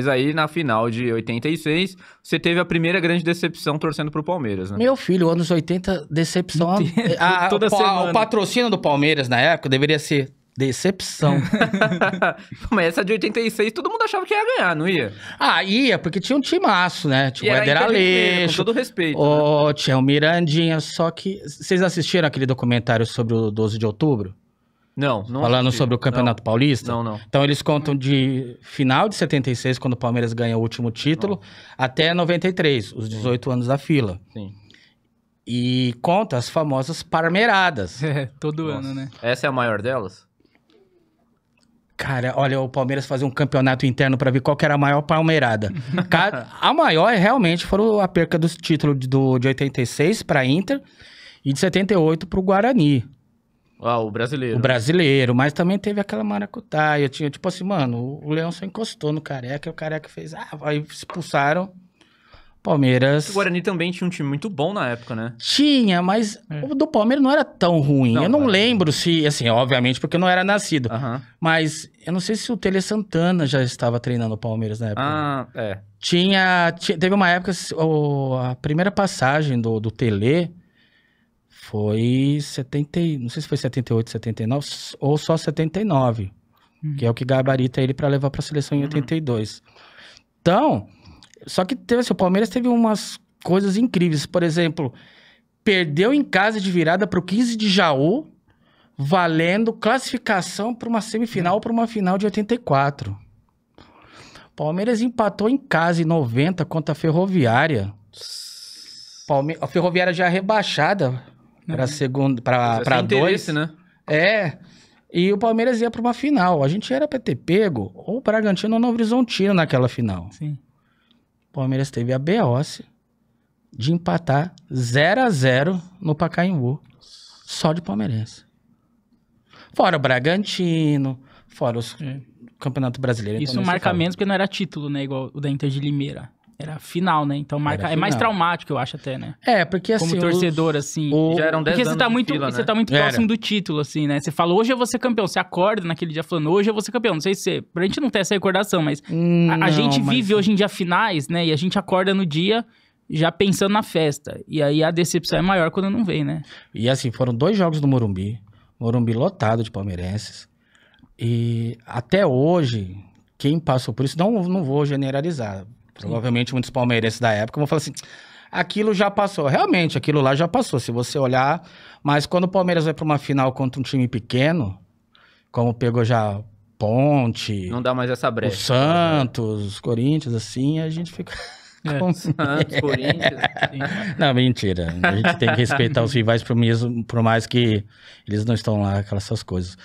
Mas aí, na final de 86, você teve a primeira grande decepção torcendo pro Palmeiras, né? Meu filho, anos 80, decepção. a, a, ah, Toda O patrocínio do Palmeiras na época deveria ser Decepção. Mas essa de 86, todo mundo achava que ia ganhar, não ia? Ah, ia, porque tinha um timaço, né? Tinha o Éder né? Aleixo. Com todo respeito. Oh, né? Tinha o Mirandinha, só que... Vocês assistiram aquele documentário sobre o 12 de outubro? Não, não Falando assisti. sobre o Campeonato não. Paulista. Não, não. Então eles contam de final de 76, quando o Palmeiras ganha o último título, não. até 93, os 18 Sim. anos da fila. Sim. E conta as famosas parmeiradas. É, todo Nossa. ano, né? Essa é a maior delas? Cara, olha, o Palmeiras fazer um campeonato interno para ver qual que era a maior palmeirada. a maior é realmente foram a perca dos títulos do, de 86 para Inter e de 78 para o Guarani. Ah, o brasileiro. O brasileiro, mas também teve aquela maracutaia. Tinha, tipo assim, mano, o Leão só encostou no careca e o careca fez. Ah, aí expulsaram. Palmeiras. O Guarani também tinha um time muito bom na época, né? Tinha, mas é. o do Palmeiras não era tão ruim. Não, eu não é. lembro se, assim, obviamente, porque eu não era nascido. Uh -huh. Mas eu não sei se o Tele Santana já estava treinando o Palmeiras na época. Ah, é. Tinha. teve uma época, o, a primeira passagem do, do Tele foi 70, não sei se foi 78, 79 ou só 79, hum. que é o que gabarita ele para levar para a seleção em 82. Uhum. Então, só que teve assim, o Palmeiras teve umas coisas incríveis, por exemplo, perdeu em casa de virada para o 15 de Jaú, valendo classificação para uma semifinal ou para uma final de 84. Palmeiras empatou em casa em 90 contra a Ferroviária. Palme... A Ferroviária já é rebaixada para né? segunda, para é dois. né? É. E o Palmeiras ia para uma final. A gente era para ter pego ou Bragantino ou Novo Horizontino naquela final. Sim. O Palmeiras teve a BOS de empatar 0 a 0 no Pacaembu. Só de palmeirense. Fora o Bragantino, fora os é. Campeonato Brasileiro. Isso então, marca menos porque não era título, né? Igual o da Inter de Limeira. Era final, né? Então marca, é mais traumático, eu acho até, né? É, porque assim... Como torcedor, os... assim... O... Já eram 10 porque você tá muito, fila, né? Você tá muito próximo do título, assim, né? Você fala, hoje eu vou ser campeão. Você acorda naquele dia falando, hoje eu vou ser campeão. Não sei se... Você... Pra gente não ter essa recordação, mas... Não, a, gente mas... vive hoje em dia finais, né? E a gente acorda no dia já pensando na festa. E aí a decepção é maior quando não vem, né? E assim, foram dois jogos do Morumbi. Morumbi lotado de palmeirenses. E até hoje, quem passou por isso, não, não vou generalizar. Provavelmente muitos palmeirenses da época vão falar assim: aquilo já passou. Realmente, aquilo lá já passou, se você olhar. Mas quando o Palmeiras vai para uma final contra um time pequeno, como pegou já Ponte. Não dá mais essa brecha. O Santos, os Corinthians, assim, a gente fica. É. Com... Santos, Corinthians. Assim. não, mentira. A gente tem que respeitar os rivais por, mesmo, por mais que eles não estão lá, aquelas coisas.